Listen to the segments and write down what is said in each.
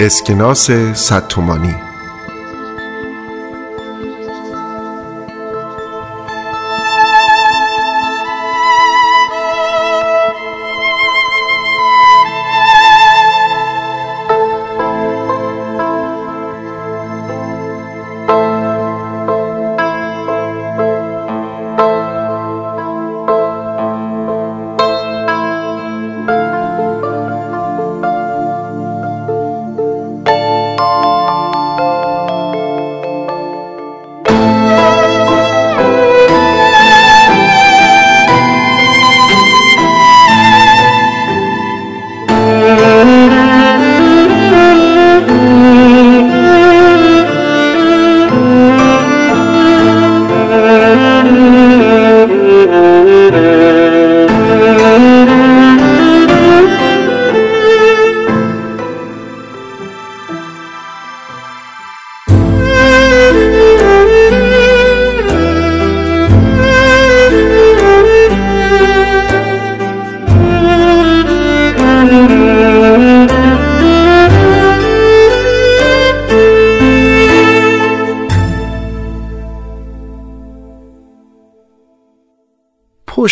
اسکناس صد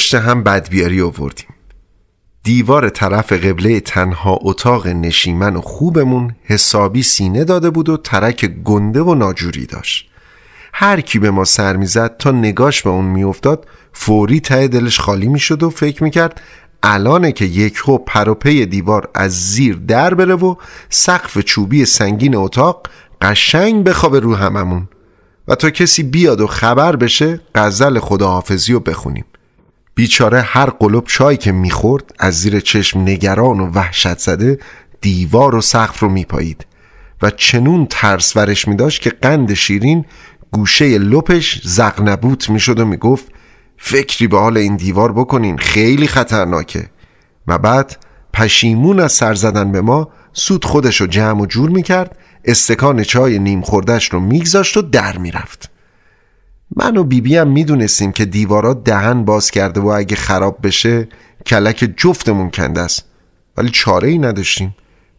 پشت هم بدبیاری آوردیم دیوار طرف قبله تنها اتاق نشیمن و خوبمون حسابی سینه داده بود و ترک گنده و ناجوری داشت هر کی به ما سر میزد تا نگاش به اون میافتاد فوری ته دلش خالی میشد و فکر میکرد الانه که یک خوب پروپی دیوار از زیر در بره و سقف چوبی سنگین اتاق قشنگ بخوابه رو هممون و تا کسی بیاد و خبر بشه قزل خداحافظی رو بخونیم بیچاره هر قلب چای که میخورد از زیر چشم نگران و وحشت زده دیوار و سقف رو میپایید و چنون ترس ورش میداشت که قند شیرین گوشه لپش زقنبوت میشد و میگفت فکری به حال این دیوار بکنین خیلی خطرناکه و بعد پشیمون از سر زدن به ما سود خودش رو جمع و جور میکرد استکان چای نیم خوردش رو میگذاشت و در میرفت من و بیبی هم میدونستیم که دیوارا دهن باز کرده و اگه خراب بشه کلک جفتمون کنده است ولی چاره ای نداشتیم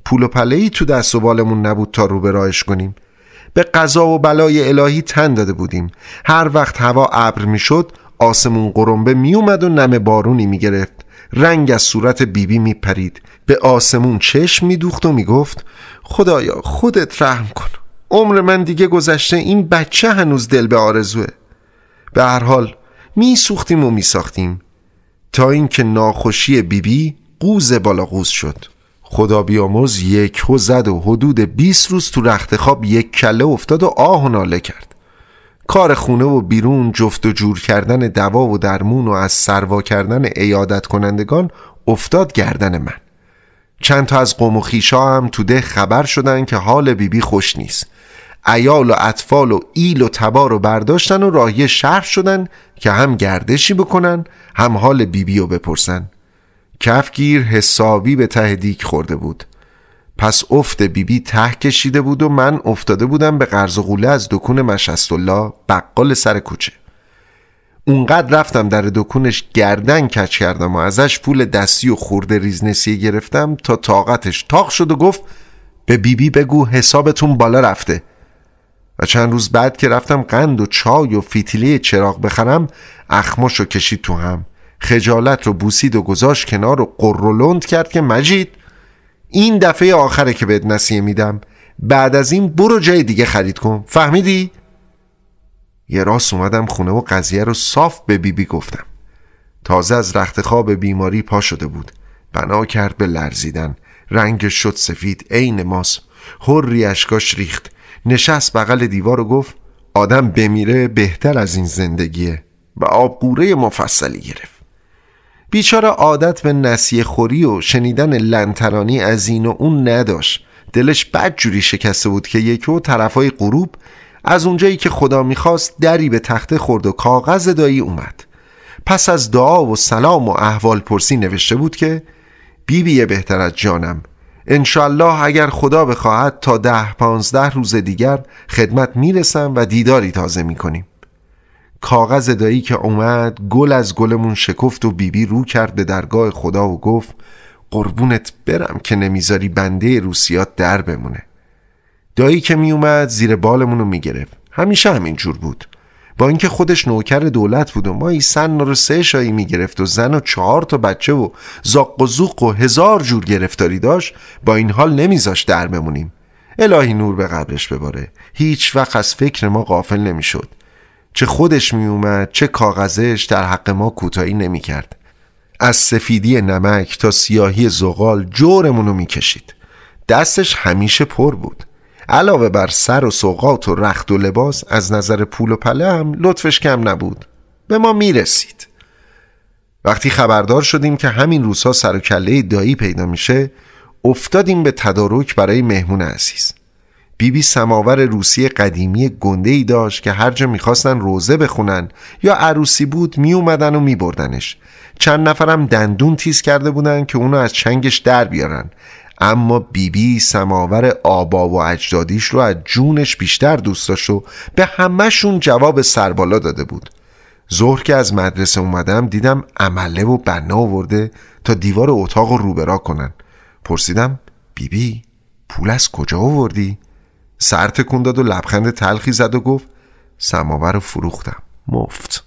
پول و پله ای تو دست و بالمون نبود تا رو راهش کنیم به قضا و بلای الهی تن داده بودیم هر وقت هوا ابر میشد آسمون قرنبه میومد و نم بارونی میگرفت رنگ از صورت بیبی میپرید به آسمون چشم میدوخت و میگفت خدایا خودت رحم کن عمر من دیگه گذشته این بچه هنوز دل به آرزوه به هر حال می سوختیم و می ساختیم تا اینکه ناخوشی بیبی قوز بالا قوز شد خدا بیامرز یک زد و حدود 20 روز تو رخت خواب یک کله افتاد و آه و ناله کرد کار خونه و بیرون جفت و جور کردن دوا و درمون و از سروا کردن ایادت کنندگان افتاد گردن من چند تا از قوم و خیشا هم تو ده خبر شدن که حال بیبی خوش نیست ایال و اطفال و ایل و تبا رو برداشتن و راهی شهر شدن که هم گردشی بکنن هم حال بیبی رو بپرسن کفگیر حسابی به ته دیک خورده بود پس افت بیبی ته کشیده بود و من افتاده بودم به قرض غوله از دکون الله بقال سر کوچه اونقدر رفتم در دکونش گردن کچ کردم و ازش پول دستی و خورده ریزنسیه گرفتم تا طاقتش تاق شد و گفت به بیبی بگو حسابتون بالا رفته و چند روز بعد که رفتم قند و چای و فیتیلی چراغ بخرم رو کشید تو هم خجالت رو بوسید و گذاشت کنار و قرولند کرد که مجید این دفعه آخره که بهت نصیه میدم بعد از این برو جای دیگه خرید کن فهمیدی؟ یه راست اومدم خونه و قضیه رو صاف به بیبی بی گفتم تازه از رخت خواب بیماری پا شده بود بنا کرد به لرزیدن رنگش شد سفید عین ماس هر ریشگاش ریخت نشست بغل دیوار و گفت آدم بمیره بهتر از این زندگیه و آبگوره مفصلی گرفت بیچاره عادت به نسیه خوری و شنیدن لنترانی از این و اون نداشت دلش بد جوری شکسته بود که یکی و طرفای غروب از اونجایی که خدا میخواست دری به تخته خورد و کاغذ دایی اومد پس از دعا و سلام و احوال پرسی نوشته بود که بیبیه بهتر از جانم انشالله اگر خدا بخواهد تا ده پانزده روز دیگر خدمت میرسم و دیداری تازه میکنیم کاغذ دایی که اومد گل از گلمون شکفت و بیبی رو کرد به درگاه خدا و گفت قربونت برم که نمیذاری بنده روسیات در بمونه دایی که میومد زیر بالمون رو میگرفت همیشه همینجور بود با اینکه خودش نوکر دولت بود و ما سن رو سه شایی میگرفت و زن و چهار تا بچه و زاق و زوق و هزار جور گرفتاری داشت با این حال نمیذاش در بمونیم الهی نور به قبرش بباره هیچ وقت از فکر ما غافل نمیشد چه خودش میومد چه کاغذش در حق ما کوتاهی نمیکرد از سفیدی نمک تا سیاهی زغال جورمونو میکشید دستش همیشه پر بود علاوه بر سر و سوقات و رخت و لباس از نظر پول و پله هم لطفش کم نبود به ما میرسید وقتی خبردار شدیم که همین روزها سر و کله دایی پیدا میشه افتادیم به تدارک برای مهمون عزیز بیبی بی سماور روسی قدیمی گنده ای داشت که هر جا میخواستن روزه بخونن یا عروسی بود میومدن و میبردنش چند نفرم دندون تیز کرده بودن که اونو از چنگش در بیارن اما بیبی بی سماور آبا و اجدادیش رو از جونش بیشتر دوست داشت و به همهشون جواب سربالا داده بود ظهر که از مدرسه اومدم دیدم عمله و بنا آورده تا دیوار اتاق رو روبرا کنن پرسیدم بیبی بی پول از کجا آوردی؟ سر تکون داد و لبخند تلخی زد و گفت سماور رو فروختم مفت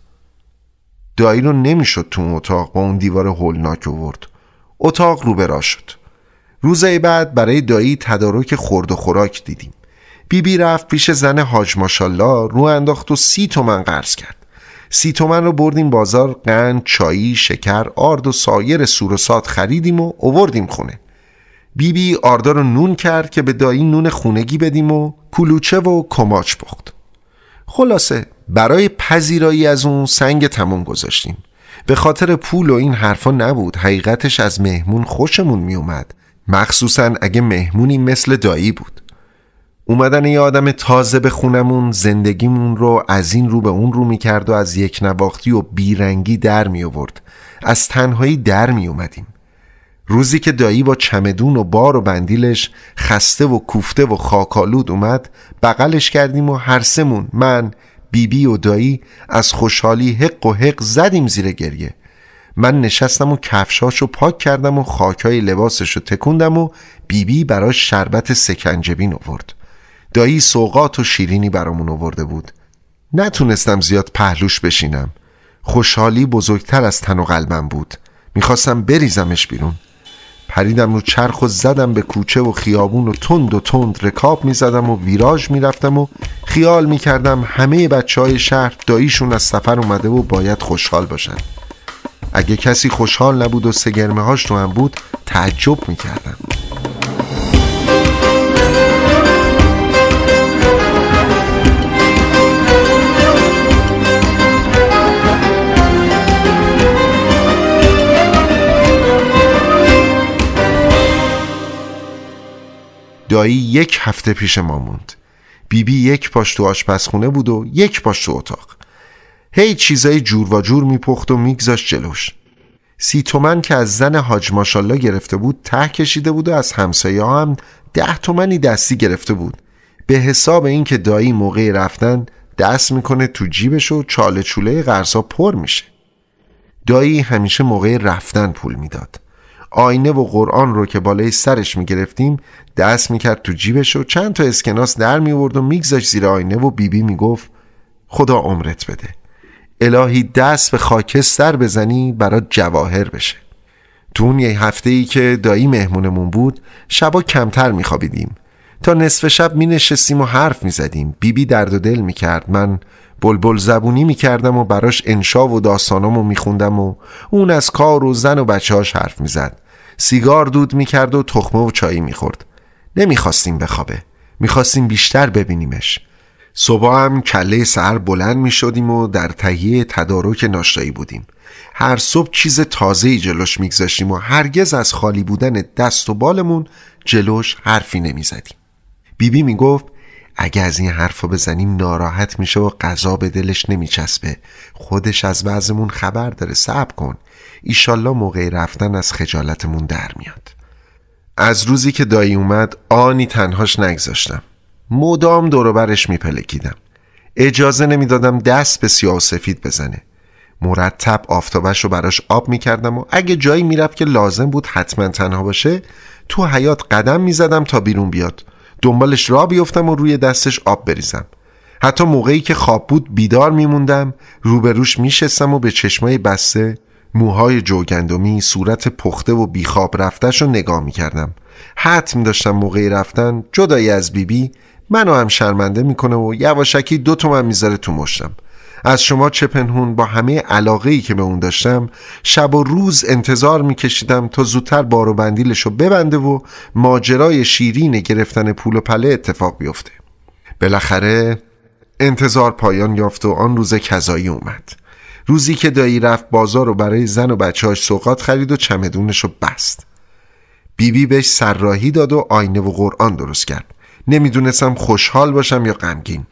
دایی رو نمیشد تو اتاق با اون دیوار هولناک آورد اتاق روبرا شد روزهای بعد برای دایی تدارک خورد و خوراک دیدیم بیبی رفت پیش زن حاج ماشالله رو انداخت و سی تومن قرض کرد سی تومن رو بردیم بازار قند، چایی، شکر، آرد و سایر سات خریدیم و اووردیم خونه بیبی آردا رو نون کرد که به دایی نون خونگی بدیم و کلوچه و کماچ پخت خلاصه برای پذیرایی از اون سنگ تموم گذاشتیم به خاطر پول و این حرفا نبود حقیقتش از مهمون خوشمون میومد مخصوصا اگه مهمونی مثل دایی بود اومدن یه آدم تازه به خونمون زندگیمون رو از این رو به اون رو میکرد و از یک نواختی و بیرنگی در می آورد از تنهایی در می اومدیم روزی که دایی با چمدون و بار و بندیلش خسته و کوفته و خاکالود اومد بغلش کردیم و هر سمون من بیبی بی و دایی از خوشحالی حق و حق زدیم زیر گریه من نشستم و کفشاشو پاک کردم و خاکای لباسشو تکوندم و بیبی بی برای شربت سکنجبین آورد دایی سوقات و شیرینی برامون آورده بود نتونستم زیاد پهلوش بشینم خوشحالی بزرگتر از تن و قلبم بود میخواستم بریزمش بیرون پریدم رو چرخ و زدم به کوچه و خیابون و تند و تند رکاب میزدم و ویراژ میرفتم و خیال میکردم همه بچه های شهر داییشون از سفر اومده و باید خوشحال باشن اگه کسی خوشحال نبود و سگرمه هاش تو هم بود تعجب میکردم دایی یک هفته پیش ما موند بیبی یک پاش تو آشپزخونه بود و یک پاش تو اتاق هی چیزای جور و جور میپخت و میگذاشت جلوش سی تومن که از زن حاج ماشالله گرفته بود ته کشیده بود و از همسایه ها هم ده تومنی دستی گرفته بود به حساب اینکه دایی موقع رفتن دست میکنه تو جیبش و چاله چوله قرصا پر میشه دایی همیشه موقع رفتن پول میداد آینه و قرآن رو که بالای سرش میگرفتیم دست میکرد تو جیبش و چند تا اسکناس در میورد و میگذاش زیر آینه و بیبی میگفت خدا عمرت بده الهی دست به خاکستر بزنی برات جواهر بشه تو اون یه هفته ای که دایی مهمونمون بود شبا کمتر میخوابیدیم تا نصف شب می و حرف میزدیم بیبی درد و دل می کرد من بلبل زبونی می کردم و براش انشا و داستانامو می خوندم و اون از کار و زن و بچهاش حرف می زد سیگار دود می کرد و تخمه و چایی می خورد نمی خواستیم بخوابه می خواستیم بیشتر ببینیمش صبح هم کله سر بلند می شدیم و در تهیه تدارک ناشتایی بودیم هر صبح چیز تازه جلوش میگذاشتیم و هرگز از خالی بودن دست و بالمون جلوش حرفی نمیزدیم بیبی میگفت اگه از این حرفا بزنیم ناراحت میشه و غذا به دلش نمیچسبه خودش از وضعمون خبر داره صبر کن ایشالله موقع رفتن از خجالتمون در میاد از روزی که دایی اومد آنی تنهاش نگذاشتم مدام دوروبرش میپلکیدم اجازه نمیدادم دست به سیاه و سفید بزنه مرتب آفتابش رو براش آب میکردم و اگه جایی میرفت که لازم بود حتما تنها باشه تو حیات قدم میزدم تا بیرون بیاد دنبالش را بیفتم و روی دستش آب بریزم حتی موقعی که خواب بود بیدار میموندم روبروش میشستم و به چشمای بسته موهای جوگندمی صورت پخته و بیخواب رفتش رو نگاه میکردم حتم داشتم موقعی رفتن جدایی از بیبی منو هم شرمنده میکنه و یواشکی دو تومن میذاره تو مشتم از شما چه پنهون با همه علاقه ای که به اون داشتم شب و روز انتظار میکشیدم تا زودتر بار و بندیلش رو ببنده و ماجرای شیرین گرفتن پول و پله اتفاق بیفته بالاخره انتظار پایان یافت و آن روز کذایی اومد روزی که دایی رفت بازار و برای زن و هاش سوقات خرید و چمدونش رو بست بیبی بهش سرراهی داد و آینه و قرآن درست کرد نمیدونستم خوشحال باشم یا غمگین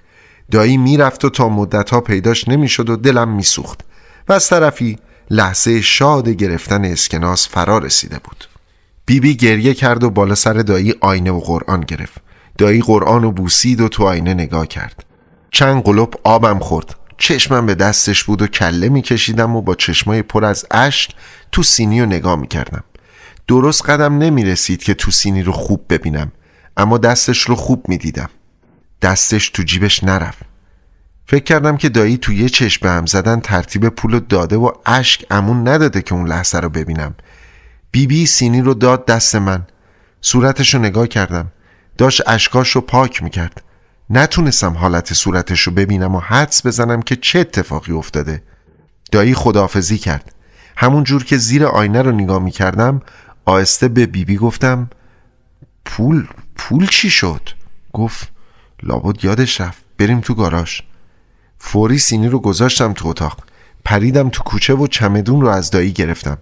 دایی میرفت و تا مدتها پیداش نمیشد و دلم میسوخت و از طرفی لحظه شاد گرفتن اسکناس فرا رسیده بود بیبی بی گریه کرد و بالا سر دایی آینه و قرآن گرفت دایی قرآن و بوسید و تو آینه نگاه کرد چند قلوب آبم خورد چشمم به دستش بود و کله میکشیدم و با چشمای پر از اشک تو سینی رو نگاه میکردم درست قدم نمی رسید که تو سینی رو خوب ببینم اما دستش رو خوب میدیدم دستش تو جیبش نرفت فکر کردم که دایی تو یه چشم به هم زدن ترتیب پول رو داده و اشک امون نداده که اون لحظه رو ببینم بی بی سینی رو داد دست من صورتش رو نگاه کردم داشت اشکاش رو پاک کرد نتونستم حالت صورتش رو ببینم و حدس بزنم که چه اتفاقی افتاده دایی خداحافظی کرد همون جور که زیر آینه رو نگاه میکردم آهسته به بیبی بی گفتم پول پول چی شد گفت لابد یادش رفت بریم تو گاراژ فوری سینی رو گذاشتم تو اتاق پریدم تو کوچه و چمدون رو از دایی گرفتم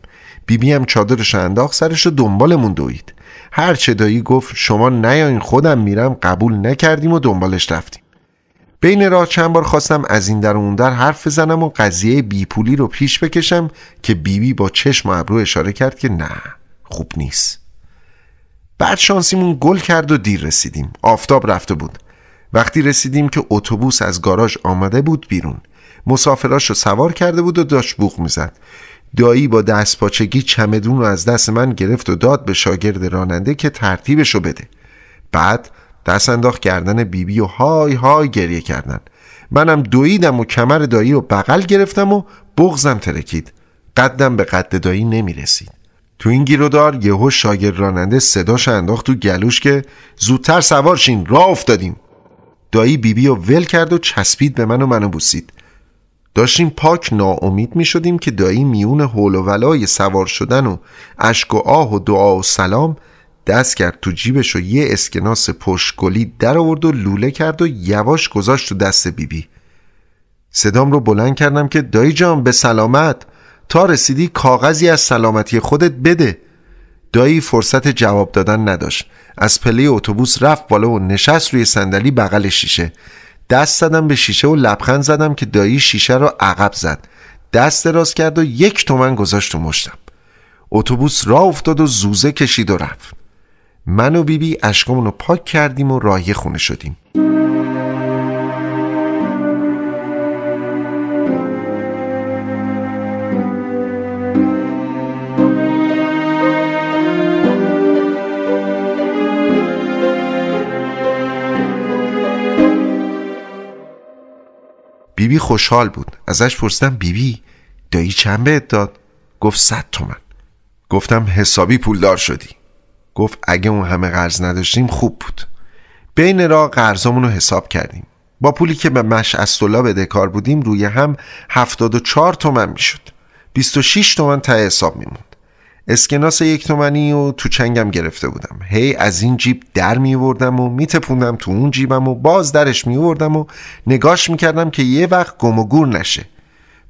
بیبی هم چادرش رو انداخت سرش رو دنبالمون دوید هر دایی گفت شما نیاین خودم میرم قبول نکردیم و دنبالش رفتیم بین راه چند بار خواستم از این در اون در حرف بزنم و قضیه بیپولی رو پیش بکشم که بیبی با چشم و ابرو اشاره کرد که نه خوب نیست بعد شانسیمون گل کرد و دیر رسیدیم آفتاب رفته بود وقتی رسیدیم که اتوبوس از گاراژ آمده بود بیرون مسافراش رو سوار کرده بود و داشت بوغ میزد دایی با پاچگی چمدون رو از دست من گرفت و داد به شاگرد راننده که ترتیبش رو بده بعد دست انداخت گردن بیبی بی و های های گریه کردن منم دویدم و کمر دایی رو بغل گرفتم و بغزم ترکید قدم به قد دایی نمیرسید تو این گیرودار یهو شاگرد راننده صداش انداخت تو گلوش که زودتر سوار شین راه افتادیم دایی بیبی بی ول کرد و چسبید به من و منو بوسید داشتیم پاک ناامید می شدیم که دایی میون حول و ولای سوار شدن و اشک و آه و دعا و سلام دست کرد تو جیبش و یه اسکناس پشگلی در آورد و لوله کرد و یواش گذاشت تو دست بیبی بی. صدام رو بلند کردم که دایی جان به سلامت تا رسیدی کاغذی از سلامتی خودت بده دایی فرصت جواب دادن نداشت از پله اتوبوس رفت بالا و نشست روی صندلی بغل شیشه دست زدم به شیشه و لبخند زدم که دایی شیشه را عقب زد دست دراز کرد و یک تومن گذاشت و مشتم اتوبوس را افتاد و زوزه کشید و رفت من و بیبی اشکامون رو پاک کردیم و راهی خونه شدیم بیبی خوشحال بود ازش پرسیدم بیبی دایی چند بهت داد گفت صد تومن گفتم حسابی پولدار شدی گفت اگه اون همه قرض نداشتیم خوب بود بین را قرضامون رو حساب کردیم با پولی که به مش از به بدهکار بودیم روی هم 74 تومن میشد 26 تومن تا حساب میموند اسکناس یک تومنی و تو چنگم گرفته بودم هی از این جیب در میوردم و میتپوندم تو اون جیبم و باز درش میوردم و نگاش میکردم که یه وقت گم و گور نشه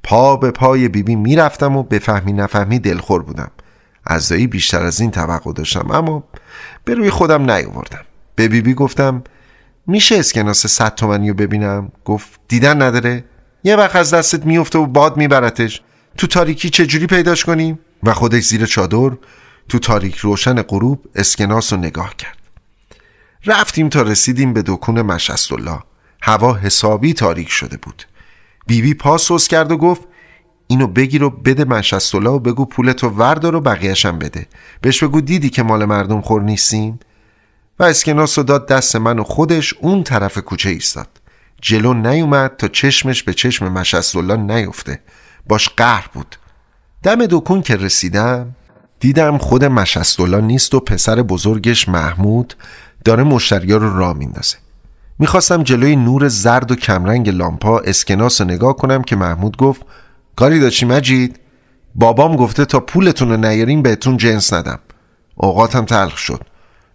پا به پای بیبی میرفتم و به فهمی نفهمی دلخور بودم از دایی بیشتر از این توقع داشتم اما به روی خودم نیاوردم به بیبی گفتم میشه اسکناس صد تومنی رو ببینم گفت دیدن نداره یه وقت از دستت میفته و باد میبرتش تو تاریکی چجوری پیداش کنیم و خودش زیر چادر تو تاریک روشن غروب اسکناس رو نگاه کرد رفتیم تا رسیدیم به دکون الله. هوا حسابی تاریک شده بود بیبی بی پاس کرد و گفت اینو بگیر و بده الله و بگو پولتو وردار و بقیهشم بده بهش بگو دیدی که مال مردم خور نیستیم و اسکناس رو داد دست من و خودش اون طرف کوچه ایستاد جلو نیومد تا چشمش به چشم الله نیفته باش قهر بود دم دکون که رسیدم دیدم خود مشستولا نیست و پسر بزرگش محمود داره مشتریا رو را میندازه میخواستم جلوی نور زرد و کمرنگ لامپا اسکناس رو نگاه کنم که محمود گفت کاری داشتی مجید؟ بابام گفته تا پولتون رو نیارین بهتون جنس ندم اوقاتم تلخ شد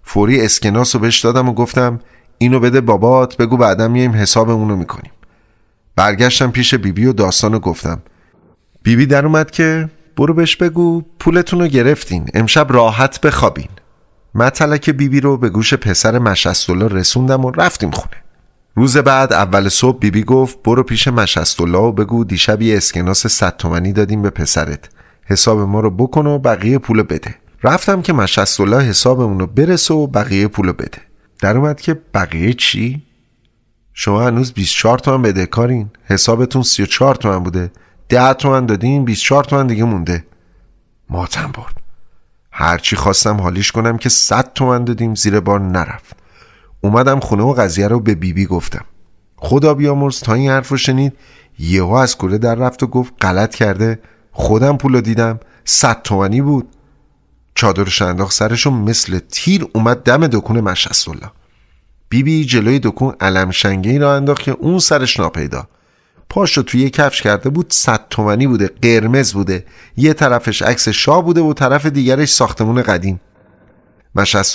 فوری اسکناس رو بهش دادم و گفتم اینو بده بابات بگو بعدم میایم حسابمون رو میکنیم برگشتم پیش بیبی و داستان رو گفتم بیبی در اومد که برو بهش بگو پولتون رو گرفتین امشب راحت بخوابین مطلع که بیبی رو به گوش پسر مشستولا رسوندم و رفتیم خونه روز بعد اول صبح بیبی گفت برو پیش مشستولا و بگو دیشب یه اسکناس 100 تومنی دادیم به پسرت حساب ما رو بکن و بقیه پول بده رفتم که مشستولا حسابمون رو برسه و بقیه پول بده در اومد که بقیه چی؟ شما هنوز 24 تومن بده کارین حسابتون 34 تومن بوده ده تومن دادیم 24 تومن دیگه مونده ماتم برد هرچی خواستم حالیش کنم که 100 تومن دادیم زیر بار نرفت اومدم خونه و قضیه رو به بیبی بی گفتم خدا بیامرز تا این حرف رو شنید یهو از کوله در رفت و گفت غلط کرده خودم پول دیدم 100 تومنی بود چادرش انداخت سرش مثل تیر اومد دم دکون بی بیبی جلوی دکون علم شنگی را انداخت که اون سرش ناپیدا پاش رو توی یه کفش کرده بود صد تومنی بوده قرمز بوده یه طرفش عکس شاه بوده و طرف دیگرش ساختمون قدیم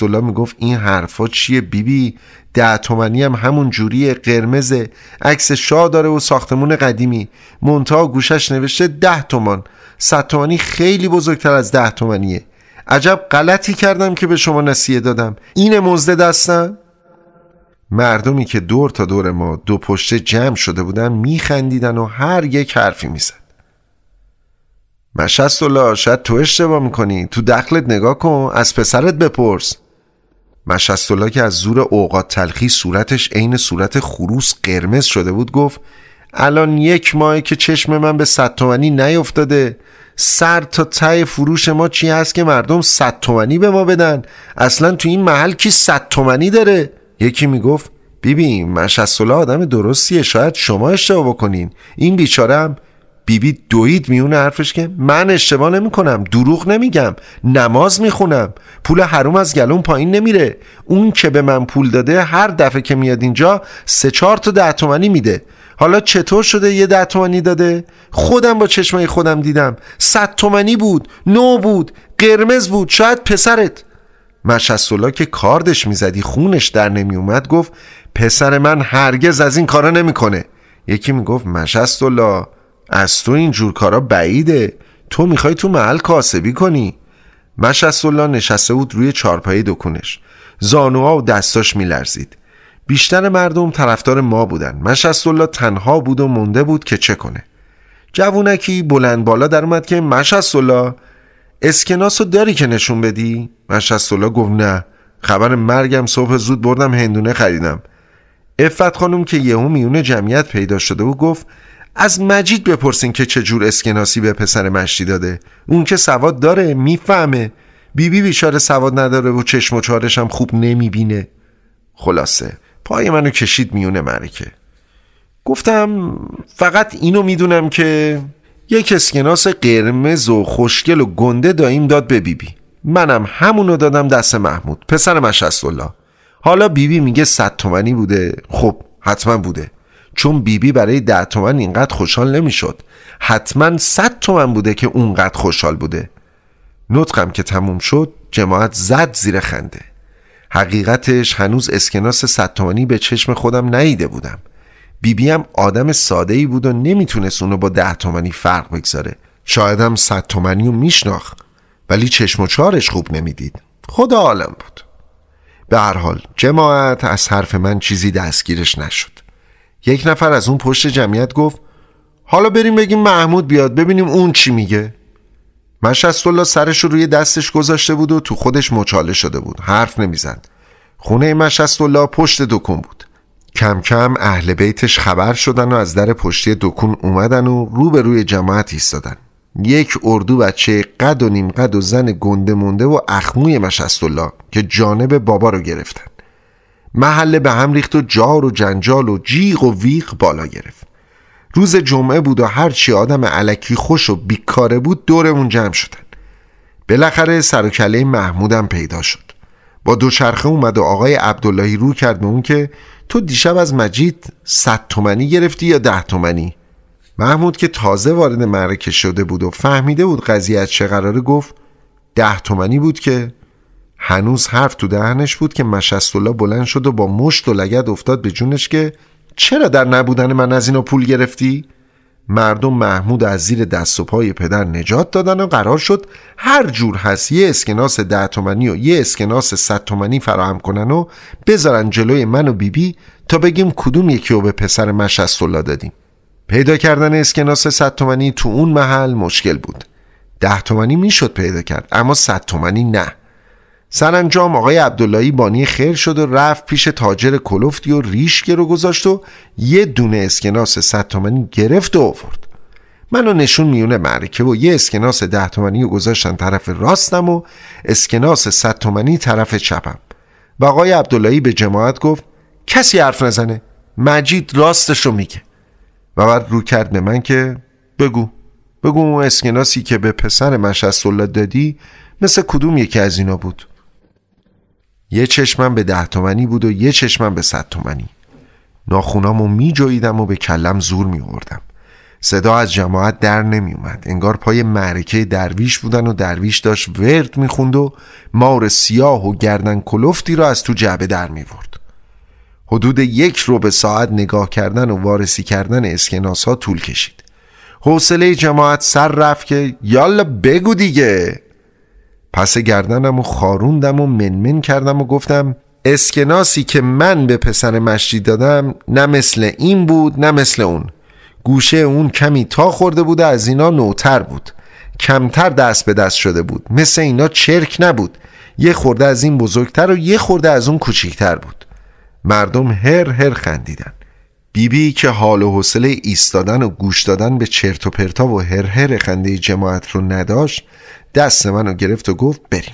الله میگفت این حرفا چیه بیبی بی؟ ده تومنی هم همون جوری قرمز عکس شاه داره و ساختمون قدیمی مونتا گوشش نوشته ده تومان، صد تومنی خیلی بزرگتر از ده تومنیه عجب غلطی کردم که به شما نصیه دادم این مزده دستم مردمی که دور تا دور ما دو پشته جمع شده بودن میخندیدن و هر یک حرفی میزد مشست الله شاید تو اشتباه میکنی تو دخلت نگاه کن از پسرت بپرس مشست الله که از زور اوقات تلخی صورتش عین صورت خروس قرمز شده بود گفت الان یک ماه که چشم من به صد تومنی نیفتاده سر تا تای فروش ما چی هست که مردم صد تومنی به ما بدن اصلا تو این محل کی صد تومنی داره یکی میگفت بیبی مشسولا آدم درستیه شاید شما اشتباه بکنین این بیچارم بیبی دوید میون حرفش که من اشتباه نمی کنم دروغ نمیگم نماز میخونم پول حروم از گلون پایین نمیره اون که به من پول داده هر دفعه که میاد اینجا سه چهار تا ده تومنی میده حالا چطور شده یه ده داده خودم با چشمای خودم دیدم صد تومنی بود نو بود قرمز بود شاید پسرت مشسولا که کاردش میزدی خونش در نمیومد گفت پسر من هرگز از این کارا نمیکنه یکی میگفت مشسولا از تو این جور کارا بعیده تو میخوای تو محل کاسبی کنی مشسولا نشسته بود روی چارپایی دکونش زانوها و دستاش میلرزید بیشتر مردم طرفدار ما بودن مشسولا تنها بود و مونده بود که چه کنه جوونکی بلند بالا در اومد که مشسولا اسکناسو داری که نشون بدی؟ من گفت نه خبر مرگم صبح زود بردم هندونه خریدم افت خانم که یهو میونه جمعیت پیدا شده و گفت از مجید بپرسین که چجور اسکناسی به پسر مشتی داده اون که سواد داره میفهمه بیبی بیچاره سواد نداره و چشم و چارش هم خوب نمیبینه خلاصه پای منو کشید میونه مرکه گفتم فقط اینو میدونم که یک اسکناس قرمز و خوشگل و گنده داییم داد به بیبی بی. منم همونو دادم دست محمود پسر الله حالا بیبی میگه صد تومنی بوده خب حتما بوده چون بیبی برای ده تومن اینقدر خوشحال نمیشد حتما صد تومن بوده که اونقدر خوشحال بوده نطقم که تموم شد جماعت زد زیر خنده حقیقتش هنوز اسکناس صد تومنی به چشم خودم نیده بودم بیبی هم آدم ساده ای بود و نمیتونست اونو با ده تومنی فرق بگذاره شاید هم صد تومنی و میشناخت ولی چشم و چارش خوب نمیدید خدا عالم بود به هر حال جماعت از حرف من چیزی دستگیرش نشد یک نفر از اون پشت جمعیت گفت حالا بریم بگیم محمود بیاد ببینیم اون چی میگه من الله سرش رو روی دستش گذاشته بود و تو خودش مچاله شده بود حرف نمیزد خونه من الله پشت دکون بود کم کم اهل بیتش خبر شدن و از در پشتی دکون اومدن و رو به روی جماعت ایستادن یک اردو بچه قد و نیم قد و زن گنده مونده و اخموی الله که جانب بابا رو گرفتن محله به هم ریخت و جار و جنجال و جیغ و ویغ بالا گرفت روز جمعه بود و هرچی آدم علکی خوش و بیکاره بود دورمون جمع شدن بالاخره سر و کله محمودم پیدا شد با دوچرخه اومد و آقای عبداللهی رو کرد به اون که تو دیشب از مجید صد تومنی گرفتی یا ده تومنی محمود که تازه وارد معرکه شده بود و فهمیده بود قضیه از چه قراره گفت ده تومنی بود که هنوز حرف تو دهنش بود که مشستولا بلند شد و با مشت و لگد افتاد به جونش که چرا در نبودن من از اینا پول گرفتی؟ مردم محمود از زیر دست و پای پدر نجات دادن و قرار شد هر جور هست یه اسکناس ده تومنی و یه اسکناس صد تومنی فراهم کنن و بذارن جلوی من و بیبی بی تا بگیم کدوم یکی رو به پسر مش از دادیم پیدا کردن اسکناس صد تومنی تو اون محل مشکل بود ده تومنی میشد پیدا کرد اما صد تومنی نه سرانجام آقای عبداللهی بانی خیر شد و رفت پیش تاجر کلوفتی و ریشگه رو گذاشت و یه دونه اسکناس صد تومنی گرفت و آورد منو نشون میونه معرکه و یه اسکناس ده تومنی رو گذاشتن طرف راستم و اسکناس صد تومنی طرف چپم و آقای عبداللهی به جماعت گفت کسی حرف نزنه مجید راستش رو میگه و بعد رو کرد به من که بگو بگو اون اسکناسی که به پسر مش دادی مثل کدوم یکی از اینا بود یه چشمم به ده تومنی بود و یه چشمم به صد تومنی ناخونامو می جویدم و به کلم زور می آوردم صدا از جماعت در نمی اومد انگار پای معرکه درویش بودن و درویش داشت ورد می خوند و مار سیاه و گردن کلفتی را از تو جعبه در می حدود یک رو به ساعت نگاه کردن و وارسی کردن اسکناس ها طول کشید حوصله جماعت سر رفت که یالا بگو دیگه پس گردنم و خاروندم و منمن کردم و گفتم اسکناسی که من به پسر مشجید دادم نه مثل این بود نه مثل اون گوشه اون کمی تا خورده بود از اینا نوتر بود کمتر دست به دست شده بود مثل اینا چرک نبود یه خورده از این بزرگتر و یه خورده از اون کوچیکتر بود مردم هر هر خندیدن بیبی که حال و حوصله ایستادن و گوش دادن به چرت و پرتا و هرهر خنده جماعت رو نداشت دست منو گرفت و گفت بریم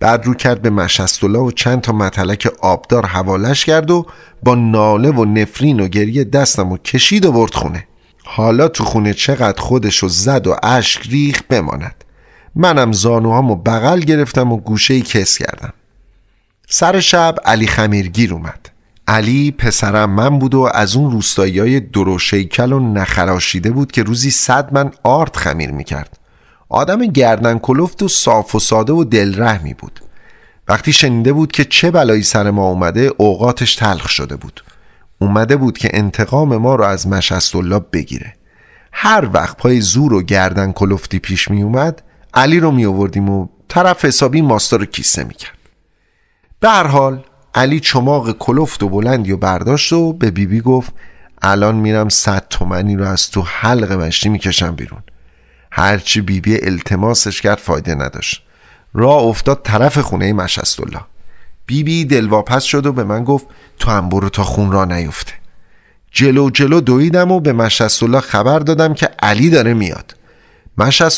بعد رو کرد به مشستولا و چند تا متلک آبدار حوالش کرد و با ناله و نفرین و گریه دستم و کشید و برد خونه حالا تو خونه چقدر خودشو زد و اشک ریخ بماند منم زانوهام و بغل گرفتم و گوشه کس کردم سر شب علی خمیرگیر اومد علی پسرم من بود و از اون روستایی های دروشیکل و نخراشیده بود که روزی صد من آرد خمیر میکرد آدم گردن کلفت و صاف و ساده و دلرحمی بود وقتی شنیده بود که چه بلایی سر ما اومده اوقاتش تلخ شده بود اومده بود که انتقام ما رو از الله بگیره هر وقت پای زور و گردن کلفتی پیش می اومد علی رو می آوردیم و طرف حسابی ماستا رو کیسه میکرد کرد به هر حال علی چماق کلفت و بلندی و برداشت و به بیبی بی گفت الان میرم صد تومنی رو از تو حلق مشتی میکشم بیرون هرچی بیبی التماسش کرد فایده نداشت را افتاد طرف خونه الله بیبی دلواپس شد و به من گفت تو هم تا خون را نیفته جلو جلو دویدم و به الله خبر دادم که علی داره میاد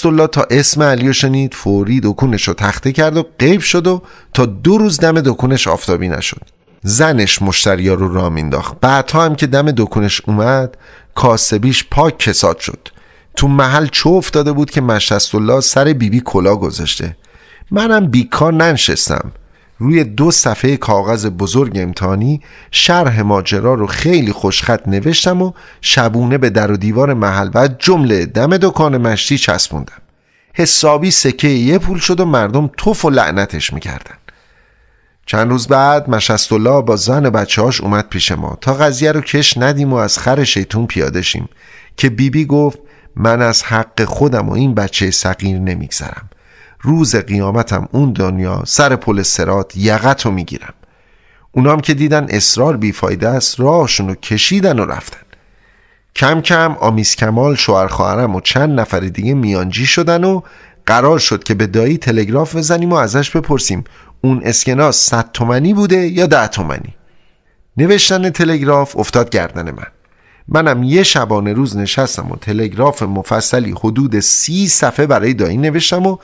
الله تا اسم علی شنید فوری دکونش رو تخته کرد و قیب شد و تا دو روز دم دکونش آفتابی نشد زنش مشتریا رو را مینداخت بعدها هم که دم دکونش اومد کاسبیش پاک کساد شد تو محل چو افتاده بود که الله سر بیبی کلا گذاشته منم بیکار ننشستم روی دو صفحه کاغذ بزرگ امتحانی شرح ماجرا رو خیلی خوشخط نوشتم و شبونه به در و دیوار محل و جمله دم دکان مشتی چسبوندم حسابی سکه یه پول شد و مردم توف و لعنتش میکردن چند روز بعد الله با زن بچه هاش اومد پیش ما تا قضیه رو کش ندیم و از خر شیطون پیاده شیم که بیبی بی گفت من از حق خودم و این بچه سقیر نمیگذرم روز قیامتم اون دنیا سر پل سرات یقت رو میگیرم اونام که دیدن اصرار بیفایده است راهشون رو کشیدن و رفتن کم کم آمیز کمال شوهر خواهرم و چند نفر دیگه میانجی شدن و قرار شد که به دایی تلگراف بزنیم و ازش بپرسیم اون اسکناس صد تومنی بوده یا ده تومنی نوشتن تلگراف افتاد گردن من منم یه شبانه روز نشستم و تلگراف مفصلی حدود سی صفحه برای دایی نوشتم و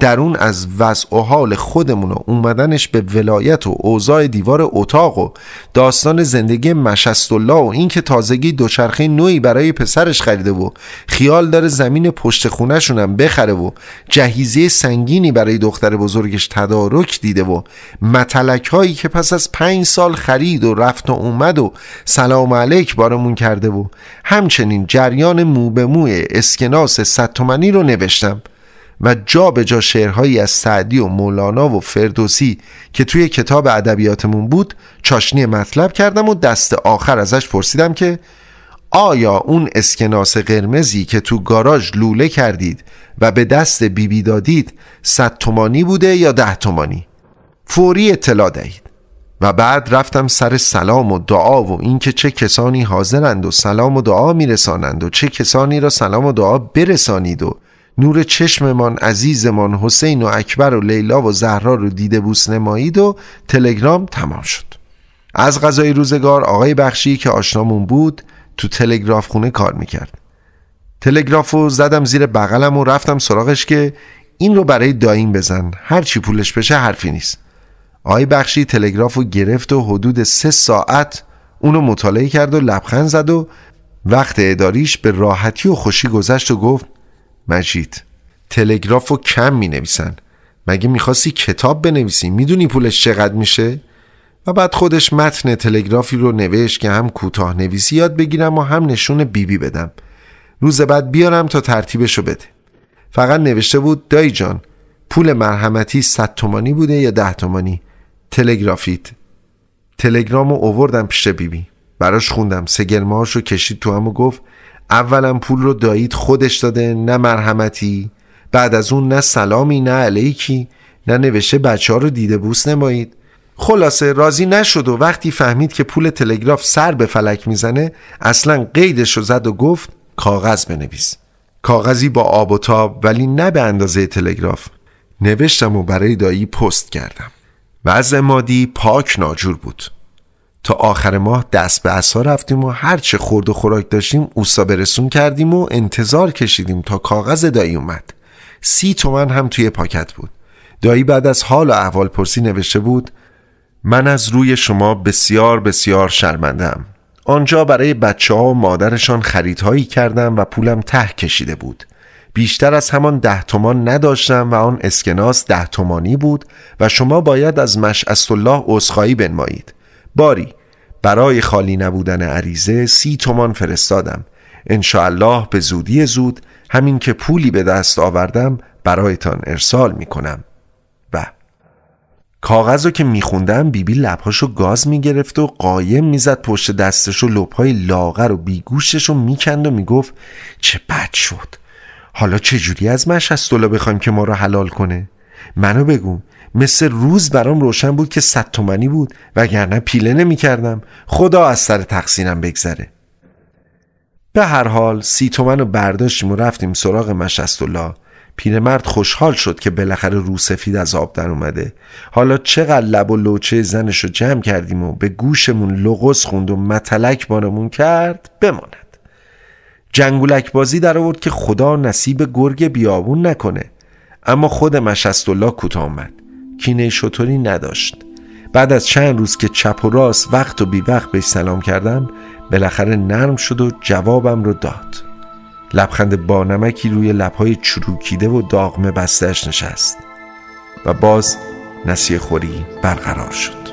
درون از وضع و حال خودمون و اومدنش به ولایت و اوضاع دیوار اتاق و داستان زندگی الله و اینکه تازگی دوچرخه نوعی برای پسرش خریده و خیال داره زمین پشت خونهشونم بخره و جهیزیه سنگینی برای دختر بزرگش تدارک دیده و متلک هایی که پس از پنج سال خرید و رفت و اومد و سلام علیک بارمون کرده و همچنین جریان مو به موی اسکناس صد رو نوشتم و جا به جا شعرهایی از سعدی و مولانا و فردوسی که توی کتاب ادبیاتمون بود چاشنی مطلب کردم و دست آخر ازش پرسیدم که آیا اون اسکناس قرمزی که تو گاراژ لوله کردید و به دست بیبی بی دادید صد تومانی بوده یا ده تومانی فوری اطلاع دهید و بعد رفتم سر سلام و دعا و اینکه چه کسانی حاضرند و سلام و دعا میرسانند و چه کسانی را سلام و دعا برسانید و نور چشممان عزیزمان حسین و اکبر و لیلا و زهرا رو دیده بوس نمایید و تلگرام تمام شد از غذای روزگار آقای بخشی که آشنامون بود تو تلگراف خونه کار میکرد تلگراف رو زدم زیر بغلم و رفتم سراغش که این رو برای دایین بزن هر چی پولش بشه حرفی نیست آقای بخشی تلگراف رو گرفت و حدود سه ساعت اونو مطالعه کرد و لبخند زد و وقت اداریش به راحتی و خوشی گذشت و گفت مجید تلگراف رو کم می نویسن مگه میخواستی کتاب بنویسی میدونی پولش چقدر میشه؟ و بعد خودش متن تلگرافی رو نوشت که هم کوتاه نویسی یاد بگیرم و هم نشون بیبی بی بدم روز بعد بیارم تا ترتیبش رو بده فقط نوشته بود دایی جان پول مرحمتی 100 تومانی بوده یا ده تومانی تلگرافیت تلگرام رو اووردم پیش بیبی براش خوندم سگلمه رو کشید تو هم و گفت اولا پول رو دایید خودش داده نه مرحمتی بعد از اون نه سلامی نه علیکی نه نوشته بچه ها رو دیده بوس نمایید خلاصه راضی نشد و وقتی فهمید که پول تلگراف سر به فلک میزنه اصلا قیدش رو زد و گفت کاغذ بنویس کاغذی با آب و تاب ولی نه به اندازه تلگراف نوشتم و برای دایی پست کردم وضع مادی پاک ناجور بود تا آخر ماه دست به اصا رفتیم و هرچه خورد و خوراک داشتیم اوسا برسون کردیم و انتظار کشیدیم تا کاغذ دایی اومد سی تومن هم توی پاکت بود دایی بعد از حال و احوال پرسی نوشته بود من از روی شما بسیار بسیار شرمندم آنجا برای بچه ها و مادرشان خریدهایی کردم و پولم ته کشیده بود بیشتر از همان ده تومان نداشتم و آن اسکناس ده تومانی بود و شما باید از مش الله عذرخواهی بنمایید باری برای خالی نبودن عریضه سی تومان فرستادم انشاالله به زودی زود همین که پولی به دست آوردم برایتان ارسال می کنم و کاغذ رو که میخوندم بیبی لبهاشو گاز میگرفت و قایم میزد پشت دستش و لبهای لاغر و بیگوشش رو میکند و میگفت چه بد شد حالا چجوری از مشهستولا بخوایم که ما رو حلال کنه منو بگو مثل روز برام روشن بود که صد تومنی بود وگرنه پیله نمی کردم خدا از سر تقسیرم بگذره به هر حال سی تومن رو برداشتیم و رفتیم سراغ مشستالله پیرمرد خوشحال شد که بالاخره رو سفید از آب در اومده حالا چقدر لب و لوچه زنش رو جمع کردیم و به گوشمون لغز خوند و متلک بارمون کرد بماند جنگولک بازی در آورد که خدا نصیب گرگ بیابون نکنه اما خود مشستالله کوتاه آمد کینه شطوری نداشت بعد از چند روز که چپ و راست وقت و بی وقت بهش سلام کردم بالاخره نرم شد و جوابم رو داد لبخند بانمکی روی لبهای چروکیده و داغمه بستش نشست و باز نسیه خوری برقرار شد